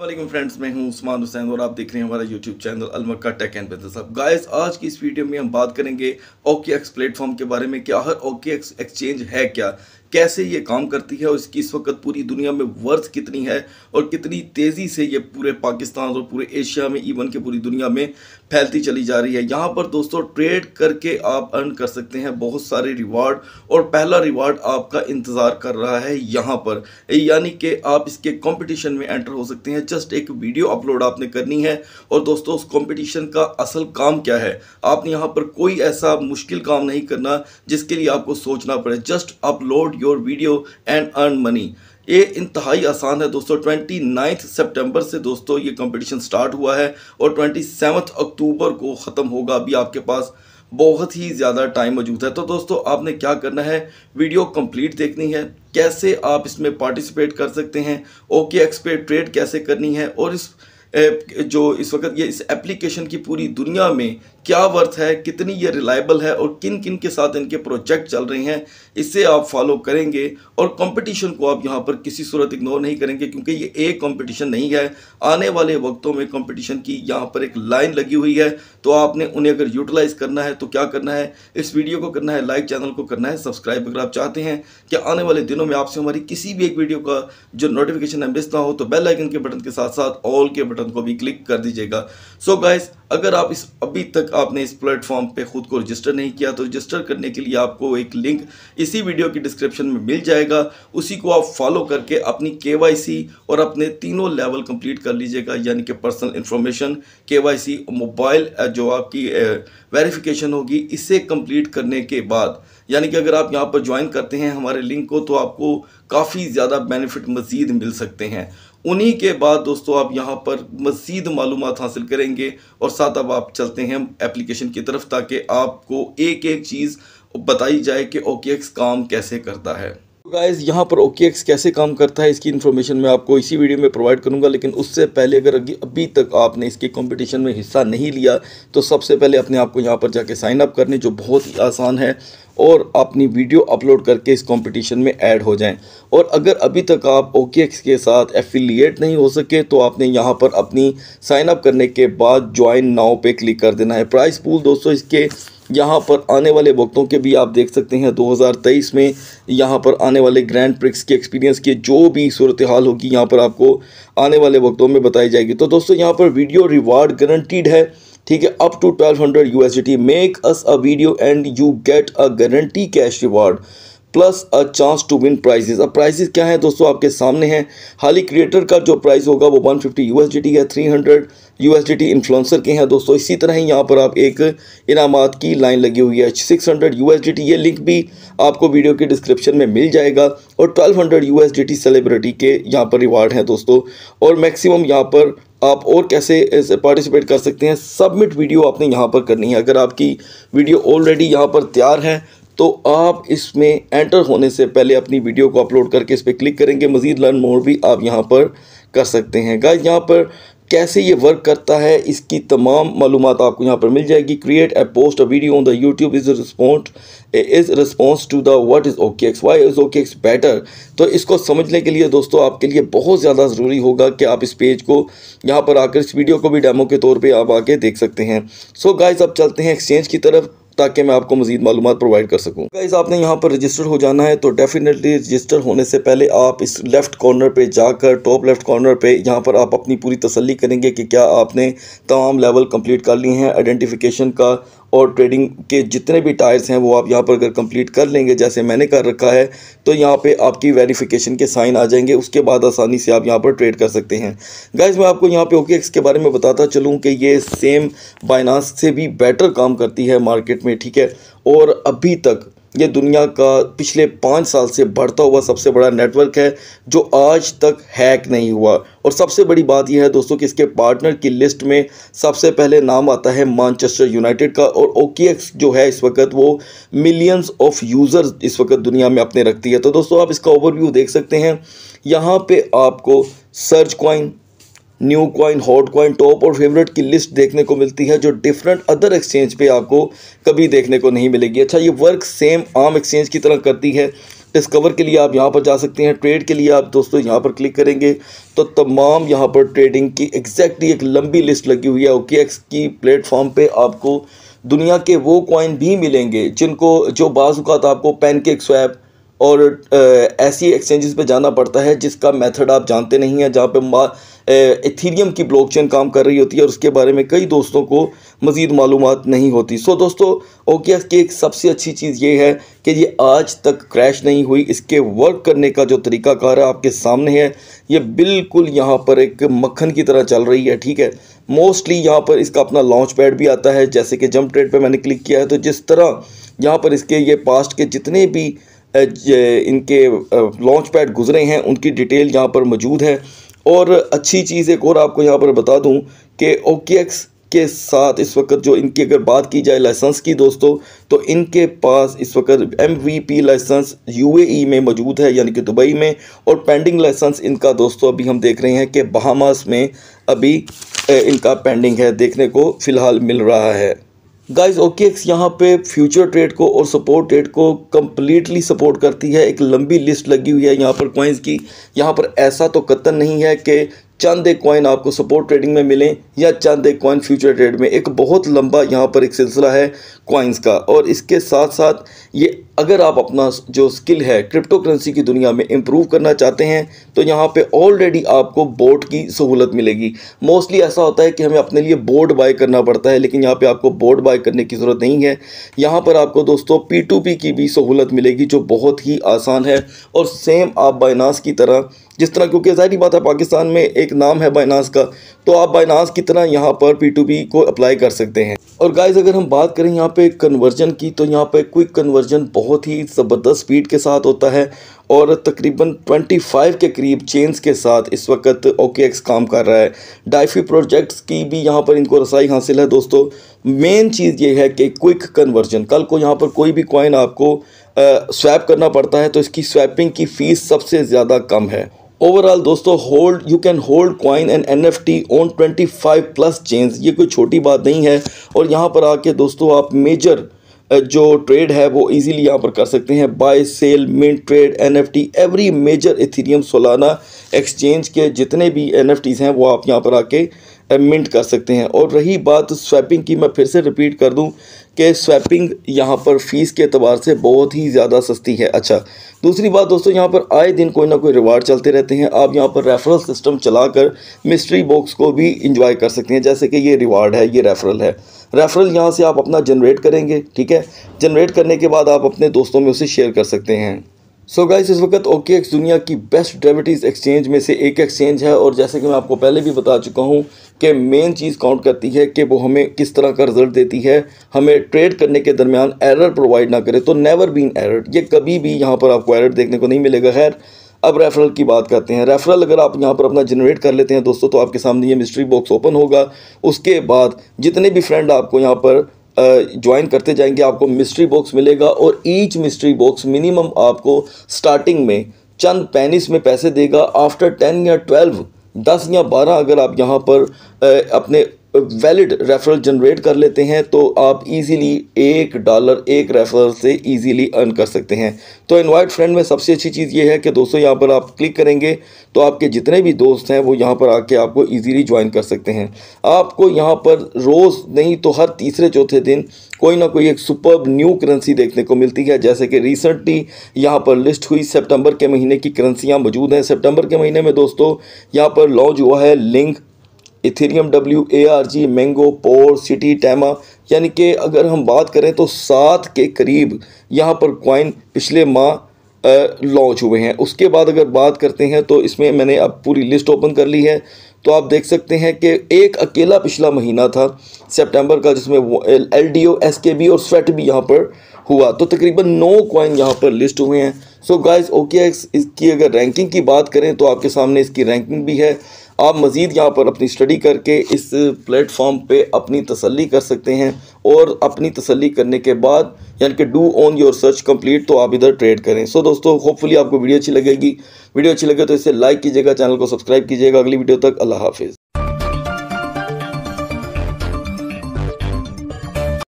वालेकुम फ्रेंड्स मैं हूं उस्मान हुसैन और आप देख रहे हैं हमारा YouTube channel Almakka tech and business अब गाइस आज की इस वीडियो में हम बात करेंगे ओके एक्स प्लेटफॉर्म के बारे में क्या हर ओके एक्स एक्सचेंज है क्या कैसे ये काम करती है और इसकी इस वक्त पूरी दुनिया में वर्थ कितनी है और कितनी तेज़ी से ये पूरे पाकिस्तान और पूरे एशिया में इवन के पूरी दुनिया में फैलती चली जा रही है यहाँ पर दोस्तों ट्रेड करके आप अर्न कर सकते हैं बहुत सारे रिवार्ड और पहला रिवार्ड आपका इंतज़ार कर रहा है यहाँ पर यानी कि आप इसके कॉम्पिटिशन में एंटर हो सकते हैं जस्ट एक वीडियो अपलोड आपने करनी है और दोस्तों उस कॉम्पिटिशन का असल काम क्या है आपने यहाँ पर कोई ऐसा मुश्किल काम नहीं करना जिसके लिए आपको सोचना पड़े just upload your video and earn money ये इंतहाई आसान है दोस्तों ट्वेंटी नाइन्थ सेप्टेम्बर से दोस्तों ये कंपटीशन स्टार्ट हुआ है और ट्वेंटी सेवन्थ अक्टूबर को ख़त्म होगा अभी आपके पास बहुत ही ज़्यादा टाइम मौजूद है तो दोस्तों आपने क्या करना है वीडियो कंप्लीट देखनी है कैसे आप इसमें पार्टिसिपेट कर सकते हैं ओके एक्स ट्रेड कैसे करनी है और इस जो इस वक्त ये इस एप्लीकेशन की पूरी दुनिया में क्या वर्थ है कितनी ये रिलायबल है और किन किन के साथ इनके प्रोजेक्ट चल रहे हैं इससे आप फॉलो करेंगे और कंपटीशन को आप यहाँ पर किसी सूरत इग्नोर नहीं करेंगे क्योंकि ये एक कंपटीशन नहीं है आने वाले वक्तों में कंपटीशन की यहाँ पर एक लाइन लगी हुई है तो आपने उन्हें अगर यूटिलाइज़ करना है तो क्या करना है इस वीडियो को करना है लाइक चैनल को करना है सब्सक्राइब अगर आप चाहते हैं कि आने वाले दिनों में आपसे हमारी किसी भी एक वीडियो का जो नोटिफिकेशन है मिस ना हो तो बेल आइकन के बटन के साथ साथ ऑल के बटन को भी क्लिक कर दीजिएगा सो गाइज अगर आप इस अभी तक आपने इस प्लेटफॉर्म पे खुद को रजिस्टर नहीं किया तो रजिस्टर करने के लिए आपको एक लिंक इसी वीडियो की डिस्क्रिप्शन में मिल जाएगा उसी को आप फॉलो करके अपनी के और अपने तीनों लेवल कंप्लीट कर लीजिएगा यानी कि पर्सनल इन्फॉर्मेशन के मोबाइल जो आपकी वेरिफिकेशन होगी इसे कम्प्लीट करने के बाद यानी कि अगर आप यहाँ पर ज्वाइन करते हैं हमारे लिंक को तो आपको काफ़ी ज़्यादा बेनिफिट मज़ीद मिल सकते हैं उन्हीं के बाद दोस्तों आप यहाँ पर मज़ीद मालूम हासिल करेंगे और साथ अब आप चलते हैं एप्लीकेशन की तरफ ताकि आपको एक एक चीज़ बताई जाए कि ओके काम कैसे करता है गाइस यहाँ पर ओके एक्स कैसे काम करता है इसकी इन्फॉर्मेशन मैं आपको इसी वीडियो में प्रोवाइड करूँगा लेकिन उससे पहले अगर अभी तक आपने इसके कंपटीशन में हिस्सा नहीं लिया तो सबसे पहले अपने आप को यहाँ पर जाके साइन अप करने जो बहुत ही आसान है और अपनी वीडियो अपलोड करके इस कंपटीशन में ऐड हो जाएं और अगर अभी तक आप ओके एक्स के साथ एफिलिएट नहीं हो सके तो आपने यहाँ पर अपनी साइनअप करने के बाद ज्वाइन नाव पे क्लिक कर देना है प्राइस पूल दोस्तों इसके यहाँ पर आने वाले वक्तों के भी आप देख सकते हैं 2023 में यहाँ पर आने वाले ग्रैंड प्रिक्स के एक्सपीरियंस के जो भी सूरत हाल होगी यहाँ पर आपको आने वाले वक्तों में बताई जाएगी तो दोस्तों यहाँ पर वीडियो रिवार्ड गारंटीड है ठीक है up to 1200 hundred U S D make us a video and you get a guarantee cash reward plus a chance to win prizes अब प्राइजेस क्या है दोस्तों आपके सामने हैं हाल ही क्रिएटर का जो प्राइस होगा वो 150 यूएसडीटी है 300 यू एस इन्फ्लुएंसर के हैं दोस्तों इसी तरह ही यहाँ पर आप एक इनाम की लाइन लगी हुई है सिक्स हंड्रेड यू एस ये लिंक भी आपको वीडियो के डिस्क्रिप्शन में मिल जाएगा और twelve hundred U S celebrity के यहाँ पर रिवार्ड हैं दोस्तों और मैक्सिमम यहाँ पर आप और कैसे पार्टिसिपेट कर सकते हैं सबमिट वीडियो आपने यहाँ पर करनी है अगर आपकी वीडियो ऑलरेडी यहाँ पर तैयार है तो आप इसमें एंटर होने से पहले अपनी वीडियो को अपलोड करके इस पर क्लिक करेंगे मज़ीद लर्न मोर भी आप यहाँ पर कर सकते हैं गाइस यहाँ पर कैसे ये वर्क करता है इसकी तमाम मालूम आपको यहाँ पर मिल जाएगी create a post a video on the YouTube is respond is response to the what is okay X Y is okay X better तो इसको समझने के लिए दोस्तों आपके लिए बहुत ज़्यादा ज़रूरी होगा कि आप इस पेज को यहाँ पर आकर इस वीडियो को भी डेमो के तौर पर आप आके देख सकते हैं सो so गाइज अब चलते हैं एक्सचेंज की तरफ ताकि मैं आपको मजीद मालूम प्रोवाइड कर सकूँ गाइज आपने यहाँ पर रजिस्टर हो जाना है तो डेफिनेटली रजिस्टर होने से पहले आप इस लेफ्ट कॉर्नर पर जाकर टॉप लेफ्ट कॉर्नर पर यहाँ पर आप अपनी पूरी तसली करेंगे कि क्या आपने तमाम लेवल कम्प्लीट कर लिए हैं आइडेंटिफिकेशन का और ट्रेडिंग के जितने भी टायर्स हैं वो आप यहाँ पर अगर कंप्लीट कर लेंगे जैसे मैंने कर रखा है तो यहाँ पे आपकी वेरिफिकेशन के साइन आ जाएंगे उसके बाद आसानी से आप यहाँ पर ट्रेड कर सकते हैं गाइज मैं आपको यहाँ पे ओके के बारे में बताता चलूँ कि ये सेम बाइनास से भी बेटर काम करती है मार्केट में ठीक है और अभी तक ये दुनिया का पिछले पाँच साल से बढ़ता हुआ सबसे बड़ा नेटवर्क है जो आज तक हैक नहीं हुआ और सबसे बड़ी बात यह है दोस्तों कि इसके पार्टनर की लिस्ट में सबसे पहले नाम आता है मानचेस्टर यूनाइटेड का और ओ जो है इस वक्त वो मिलियंस ऑफ यूज़र्स इस वक्त दुनिया में अपने रखती है तो दोस्तों आप इसका ओवरव्यू देख सकते हैं यहाँ पर आपको search coin new coin hot coin top और फेवरेट की लिस्ट देखने को मिलती है जो डिफरेंट अदर एक्सचेंज पे आपको कभी देखने को नहीं मिलेगी अच्छा ये वर्क सेम आम एक्सचेंज की तरह करती है डिस्कवर के लिए आप यहाँ पर जा सकते हैं ट्रेड के लिए आप दोस्तों यहाँ पर क्लिक करेंगे तो तमाम यहाँ पर ट्रेडिंग की एग्जैक्टली एक लंबी लिस्ट लगी हुई है एक्स की प्लेटफॉर्म पे आपको दुनिया के वो कॉइन भी मिलेंगे जिनको जो बाजूकात आपको पैनकेक स्वैप और ऐसी एक्सचेंजेस पे जाना पड़ता है जिसका मेथड आप जानते नहीं हैं जहाँ पे इथीरियम की ब्लॉकचेन काम कर रही होती है और उसके बारे में कई दोस्तों को मज़ीद मालूम नहीं होती सो दोस्तों ओकिया की एक सबसे अच्छी चीज़ ये है कि ये आज तक क्रैश नहीं हुई इसके वर्क करने का जो कार है आपके सामने है ये बिल्कुल यहाँ पर एक मक्खन की तरह चल रही है ठीक है मोस्टली यहाँ पर इसका अपना लॉन्च पैड भी आता है जैसे कि जंप ट्रेड पर मैंने क्लिक किया है तो जिस तरह यहाँ पर इसके ये पास्ट के जितने भी इनके लॉन्च पैड गुजरे हैं उनकी डिटेल यहाँ पर मौजूद है और अच्छी चीज़ एक और आपको यहाँ पर बता दूँ कि ओ एक्स के साथ इस वक्त जो इनकी अगर बात की जाए लाइसेंस की दोस्तों तो इनके पास इस वक्त एम लाइसेंस यूएई e में मौजूद है यानी कि दुबई में और पेंडिंग लाइसेंस इनका दोस्तों अभी हम देख रहे हैं कि बहामास में अभी इनका पेंडिंग है देखने को फ़िलहाल मिल रहा है गाइस ओके एक्स यहाँ पे फ्यूचर ट्रेड को और सपोर्ट ट्रेड को कम्प्लीटली सपोर्ट करती है एक लंबी लिस्ट लगी हुई है यहाँ पर क्वाइंस की यहाँ पर ऐसा तो कतन नहीं है कि चंद एक कॉइन आपको सपोर्ट ट्रेडिंग में मिलें या चंद एक कॉइन फ्यूचर ट्रेड में एक बहुत लंबा यहाँ पर एक सिलसिला है कॉइन्स का और इसके साथ साथ ये अगर आप अपना जो स्किल है क्रिप्टो करेंसी की दुनिया में इम्प्रूव करना चाहते हैं तो यहाँ पे ऑलरेडी आपको बोर्ड की सहूलत मिलेगी मोस्टली ऐसा होता है कि हमें अपने लिए बोर्ड बाय करना पड़ता है लेकिन यहाँ पर आपको बोर्ड बाय करने की ज़रूरत नहीं है यहाँ पर आपको दोस्तों पी की भी सहूलत मिलेगी जो बहुत ही आसान है और सेम आप बाइनास की तरह जिस तरह क्योंकि जाहिर बात है पाकिस्तान में एक नाम है बाइनास का तो आप बाइनास की तरह यहाँ पर पी को अप्लाई कर सकते हैं और गाइज अगर हम बात करें यहाँ पे कन्वर्जन की तो यहाँ पे क्विक कन्वर्जन बहुत ही ज़बरदस्त स्पीड के साथ होता है और तकरीबन 25 के करीब चेंज के साथ इस वक्त ओके एक्स काम कर रहा है डाइफी प्रोजेक्ट्स की भी यहाँ पर इनको रसाई हासिल है दोस्तों मेन चीज़ ये है कि क्विक कन्वर्जन कल को यहाँ पर कोई भी कॉइन आपको स्वैप करना पड़ता है तो इसकी स्वैपिंग की फ़ीस सबसे ज़्यादा कम है ओवरऑल दोस्तों hold you can hold coin and N F T on twenty five plus change ये कोई छोटी बात नहीं है और यहाँ पर आके दोस्तों आप मेजर जो ट्रेड है वो इजीली यहाँ पर कर सकते हैं buy sell mint trade NFT every major Ethereum Solana exchange के जितने भी एनएफटीज हैं वो आप यहाँ पर आके मिंट कर सकते हैं और रही बात स्वैपिंग की मैं फिर से रिपीट कर दूं कि स्वैपिंग यहाँ पर फ़ीस के अतबार से बहुत ही ज़्यादा सस्ती है अच्छा दूसरी बात दोस्तों यहाँ पर आए दिन कोई ना कोई रिवार्ड चलते रहते हैं आप यहाँ पर रेफरल सिस्टम चलाकर मिस्ट्री बॉक्स को भी इंजॉय कर सकते हैं जैसे कि ये रिवार्ड है ये रेफरल है रेफरल यहाँ से आप अपना जनरेट करेंगे ठीक है जनरेट करने के बाद आप अपने दोस्तों में उसे शेयर कर सकते हैं सो so गाइस इस वक्त ओके एक्स दुनिया की बेस्ट ड्रेविटीज एक्सचेंज में से एक एक्सचेंज है और जैसे कि मैं आपको पहले भी बता चुका हूँ कि मेन चीज़ काउंट करती है कि वो हमें किस तरह का रिजल्ट देती है हमें ट्रेड करने के दरमियान एरर प्रोवाइड ना करे तो नेवर बीन एरर ये कभी भी यहाँ पर आपको एरर देखने को नहीं मिलेगा खैर अब रेफरल की बात करते हैं रेफरल अगर आप यहाँ पर अपना जनरेट कर लेते हैं दोस्तों तो आपके सामने ये मिस्ट्री बॉक्स ओपन होगा उसके बाद जितने भी फ्रेंड आपको यहाँ पर ज्वाइन करते जाएंगे आपको मिस्ट्री बॉक्स मिलेगा और ईच मिस्ट्री बॉक्स मिनिमम आपको स्टार्टिंग में चंद पैनिस में पैसे देगा आफ्टर टेन या ट्वेल्व दस या बारह अगर आप यहाँ पर अपने वैलिड रेफरल जनरेट कर लेते हैं तो आप इजीली एक डॉलर एक रेफरल से इजीली अर्न कर सकते हैं तो इनवाइट फ्रेंड में सबसे अच्छी चीज़ ये है कि दोस्तों यहाँ पर आप क्लिक करेंगे तो आपके जितने भी दोस्त हैं वो यहाँ पर आके आपको इजीली ज्वाइन कर सकते हैं आपको यहाँ पर रोज़ नहीं तो हर तीसरे चौथे दिन कोई ना कोई एक सुपर न्यू करेंसी देखने को मिलती है जैसे कि रिसेंटली यहाँ पर लिस्ट हुई सितंबर के महीने की करेंसियाँ मौजूद हैं सेप्टंबर के महीने में दोस्तों यहाँ पर लॉन्च हुआ है link Ethereum W A R G mango पोर सिटी टैमा यानी कि अगर हम बात करें तो सात के करीब यहाँ पर क्वाइन पिछले माह लॉन्च हुए हैं उसके बाद अगर बात करते हैं तो इसमें मैंने अब पूरी लिस्ट ओपन कर ली है तो आप देख सकते हैं कि एक अकेला पिछला महीना था सितंबर का जिसमें L D O S K B और स्वेट भी यहाँ पर हुआ तो तकरीबन नौ क्वाइन यहाँ पर लिस्ट हुए हैं सो गाइस ओके इसकी अगर रैंकिंग की बात करें तो आपके सामने इसकी रैंकिंग भी है आप मज़ीद यहाँ पर अपनी स्टडी करके इस प्लेटफॉर्म पे अपनी तसल्ली कर सकते हैं और अपनी तसल्ली करने के बाद यानी कि do on your search complete तो आप इधर ट्रेड करें सो so, दोस्तों होपफुली आपको वीडियो अच्छी लगेगी वीडियो अच्छी लगे तो इसे लाइक कीजिएगा चैनल को सब्सक्राइब कीजिएगा अगली वीडियो तक अल्लाह हाफिज़